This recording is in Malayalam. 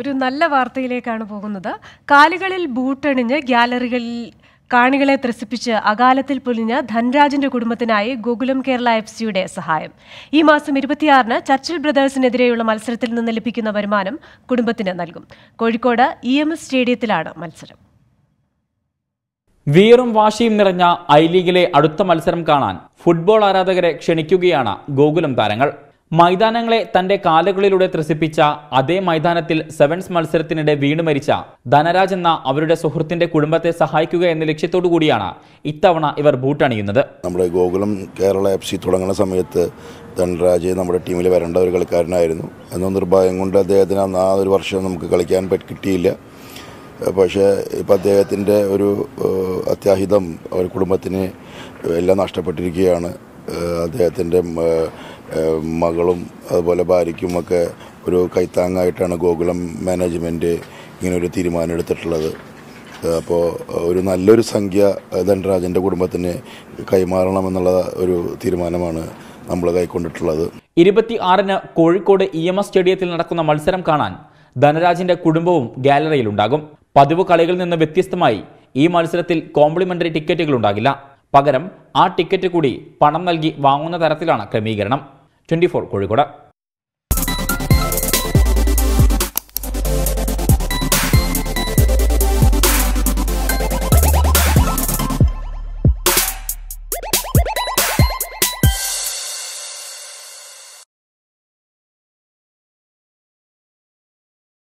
ഒരു നല്ല വാർത്തയിലേക്കാണ് പോകുന്നത് കാലുകളിൽ ബൂട്ടണിഞ്ഞ് ഗ്യാലറികളിൽ കാണികളെ ത്രസിപ്പിച്ച് അകാലത്തിൽ പൊലിഞ്ഞ ധൻരാജിന്റെ കുടുംബത്തിനായി ഗോകുലം കേരള എഫ് സിയുടെ സഹായം ഈ മാസം ഇരുപത്തിയാറിന് ചർച്ചിൽ ബ്രദേഴ്സിനെതിരെയുള്ള മത്സരത്തിൽ നിന്ന് ലഭിക്കുന്ന വരുമാനം കുടുംബത്തിന് നൽകും കോഴിക്കോട് ഇ എം എസ് സ്റ്റേഡിയത്തിലാണ് മത്സരം വീറും വാശിയും നിറഞ്ഞ ഐ ലീഗിലെ അടുത്ത മത്സരം കാണാൻ ഫുട്ബോൾ ആരാധകരെ ക്ഷണിക്കുകയാണ് ഗോകുലം താരങ്ങൾ മൈതാനങ്ങളെ തന്റെ കാലുകളിലൂടെ ത്രസിപ്പിച്ച അതേ മൈതാനത്തിൽ സെവൻസ് മത്സരത്തിനിടെ വീണു മരിച്ച ധനരാജ് എന്ന അവരുടെ സുഹൃത്തിന്റെ കുടുംബത്തെ സഹായിക്കുക എന്ന ലക്ഷ്യത്തോടു കൂടിയാണ് ഇത്തവണ ഇവർ ബൂട്ടണിയുന്നത് നമ്മുടെ ഗോകുലം കേരള എഫ് സി തുടങ്ങുന്ന സമയത്ത് ധനരാജ് നമ്മുടെ ടീമിൽ വരേണ്ട ഒരു കളിക്കാരനായിരുന്നു എന്നോ നിർഭാഗ്യം കൊണ്ട് അദ്ദേഹത്തിന് അന്ന് ആ ഒരു വർഷം നമുക്ക് കളിക്കാൻ കിട്ടിയില്ല പക്ഷേ ഇപ്പം അദ്ദേഹത്തിൻ്റെ ഒരു അത്യാഹിതം അവർ കുടുംബത്തിന് എല്ലാം നഷ്ടപ്പെട്ടിരിക്കുകയാണ് അദ്ദേഹത്തിൻ്റെ മകളും അതുപോലെ ഭാര്യയ്ക്കുമൊക്കെ ഒരു കൈത്താങ്ങായിട്ടാണ് ഗോകുലം മാനേജ്മെൻറ്റ് ഇങ്ങനെ ഒരു തീരുമാനം എടുത്തിട്ടുള്ളത് അപ്പോൾ ഒരു നല്ലൊരു സംഖ്യ ധനരാജൻ്റെ കുടുംബത്തിന് കൈമാറണമെന്നുള്ള ഒരു തീരുമാനമാണ് നമ്മൾ കൈക്കൊണ്ടിട്ടുള്ളത് ഇരുപത്തി ആറിന് കോഴിക്കോട് ഇ എം എസ് സ്റ്റേഡിയത്തിൽ നടക്കുന്ന മത്സരം കാണാൻ ധനരാജിന്റെ കുടുംബവും ഗാലറിയിലുണ്ടാകും പതിവ് കളികളിൽ നിന്ന് വ്യത്യസ്തമായി ഈ മത്സരത്തിൽ കോംപ്ലിമെന്ററി ടിക്കറ്റുകൾ ഉണ്ടാകില്ല പകരം ആ ടിക്കറ്റ് കൂടി പണം നൽകി വാങ്ങുന്ന തരത്തിലാണ് ക്രമീകരണം 24 കോഴിക്കോട്